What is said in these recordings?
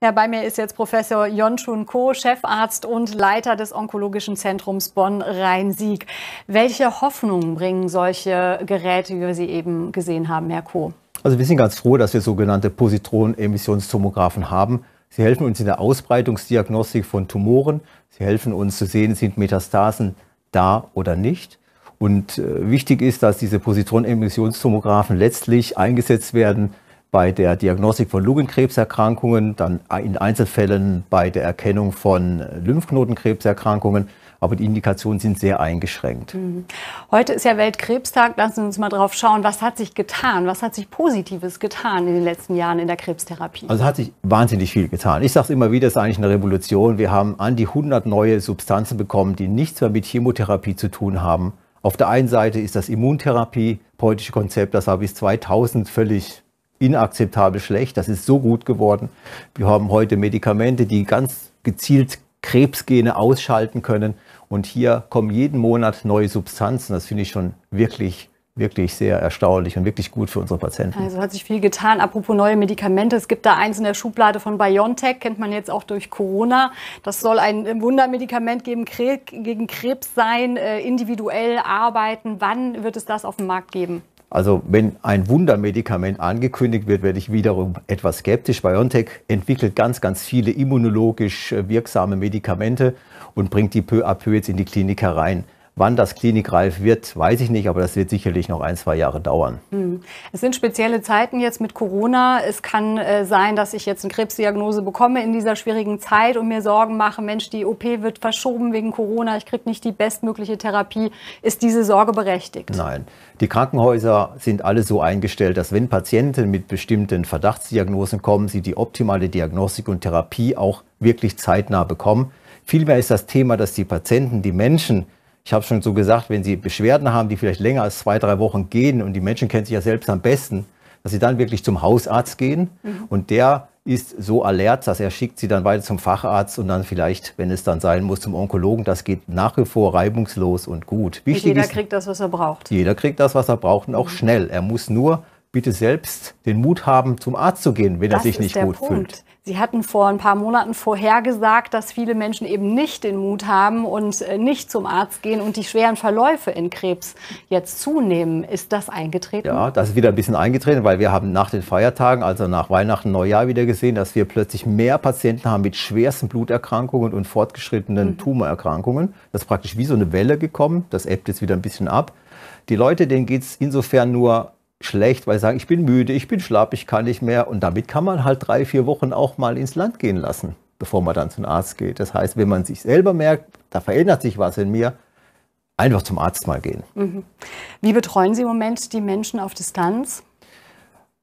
Ja, bei mir ist jetzt Professor Yonchun Ko, Chefarzt und Leiter des Onkologischen Zentrums Bonn-Rhein-Sieg. Welche Hoffnungen bringen solche Geräte, wie wir sie eben gesehen haben, Herr Ko? Also wir sind ganz froh, dass wir sogenannte Positronen-Emissionstomographen haben. Sie helfen uns in der Ausbreitungsdiagnostik von Tumoren. Sie helfen uns zu sehen, sind Metastasen da oder nicht. Und äh, wichtig ist, dass diese Positronen-Emissionstomographen letztlich eingesetzt werden, bei der Diagnostik von Lungenkrebserkrankungen, dann in Einzelfällen bei der Erkennung von Lymphknotenkrebserkrankungen. Aber die Indikationen sind sehr eingeschränkt. Mhm. Heute ist ja Weltkrebstag. Lassen Sie uns mal drauf schauen, was hat sich getan? Was hat sich Positives getan in den letzten Jahren in der Krebstherapie? Also hat sich wahnsinnig viel getan. Ich sage es immer wieder, es ist eigentlich eine Revolution. Wir haben an die 100 neue Substanzen bekommen, die nichts mehr mit Chemotherapie zu tun haben. Auf der einen Seite ist das Immuntherapie, politische Konzept, das war bis 2000 völlig inakzeptabel schlecht. Das ist so gut geworden. Wir haben heute Medikamente, die ganz gezielt Krebsgene ausschalten können. Und hier kommen jeden Monat neue Substanzen. Das finde ich schon wirklich wirklich sehr erstaunlich und wirklich gut für unsere Patienten. Also hat sich viel getan. Apropos neue Medikamente, es gibt da eins in der Schublade von BioNTech, kennt man jetzt auch durch Corona. Das soll ein Wundermedikament gegen Krebs sein, äh, individuell arbeiten. Wann wird es das auf dem Markt geben? Also wenn ein Wundermedikament angekündigt wird, werde ich wiederum etwas skeptisch. BioNTech entwickelt ganz, ganz viele immunologisch äh, wirksame Medikamente und bringt die peu à peu jetzt in die Klinik herein. Wann das klinikreif wird, weiß ich nicht, aber das wird sicherlich noch ein, zwei Jahre dauern. Hm. Es sind spezielle Zeiten jetzt mit Corona. Es kann äh, sein, dass ich jetzt eine Krebsdiagnose bekomme in dieser schwierigen Zeit und mir Sorgen mache, Mensch, die OP wird verschoben wegen Corona, ich kriege nicht die bestmögliche Therapie. Ist diese Sorge berechtigt? Nein. Die Krankenhäuser sind alle so eingestellt, dass wenn Patienten mit bestimmten Verdachtsdiagnosen kommen, sie die optimale Diagnostik und Therapie auch wirklich zeitnah bekommen. Vielmehr ist das Thema, dass die Patienten, die Menschen, ich habe schon so gesagt, wenn Sie Beschwerden haben, die vielleicht länger als zwei, drei Wochen gehen und die Menschen kennen sich ja selbst am besten, dass Sie dann wirklich zum Hausarzt gehen mhm. und der ist so alert, dass er schickt sie dann weiter zum Facharzt und dann vielleicht, wenn es dann sein muss, zum Onkologen. Das geht nach wie vor reibungslos und gut. Wichtig jeder ist, kriegt das, was er braucht. Jeder kriegt das, was er braucht und auch mhm. schnell. Er muss nur bitte selbst den Mut haben, zum Arzt zu gehen, wenn das er sich nicht gut Punkt. fühlt. Sie hatten vor ein paar Monaten vorhergesagt, dass viele Menschen eben nicht den Mut haben und äh, nicht zum Arzt gehen und die schweren Verläufe in Krebs jetzt zunehmen. Ist das eingetreten? Ja, das ist wieder ein bisschen eingetreten, weil wir haben nach den Feiertagen, also nach Weihnachten, Neujahr wieder gesehen, dass wir plötzlich mehr Patienten haben mit schwersten Bluterkrankungen und fortgeschrittenen mhm. Tumorerkrankungen. Das ist praktisch wie so eine Welle gekommen. Das ebbt jetzt wieder ein bisschen ab. Die Leute, denen geht es insofern nur schlecht, weil sie sagen, ich bin müde, ich bin schlapp, ich kann nicht mehr. Und damit kann man halt drei, vier Wochen auch mal ins Land gehen lassen, bevor man dann zum Arzt geht. Das heißt, wenn man sich selber merkt, da verändert sich was in mir, einfach zum Arzt mal gehen. Mhm. Wie betreuen Sie im Moment die Menschen auf Distanz?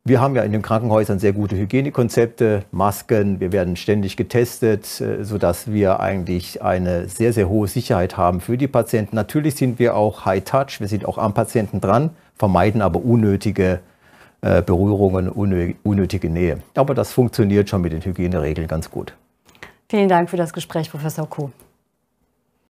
Wir haben ja in den Krankenhäusern sehr gute Hygienekonzepte, Masken, wir werden ständig getestet, äh, sodass wir eigentlich eine sehr, sehr hohe Sicherheit haben für die Patienten. Natürlich sind wir auch High-Touch, wir sind auch am Patienten dran vermeiden aber unnötige äh, Berührungen, unnötige Nähe. Aber das funktioniert schon mit den Hygieneregeln ganz gut. Vielen Dank für das Gespräch, Professor Kuh.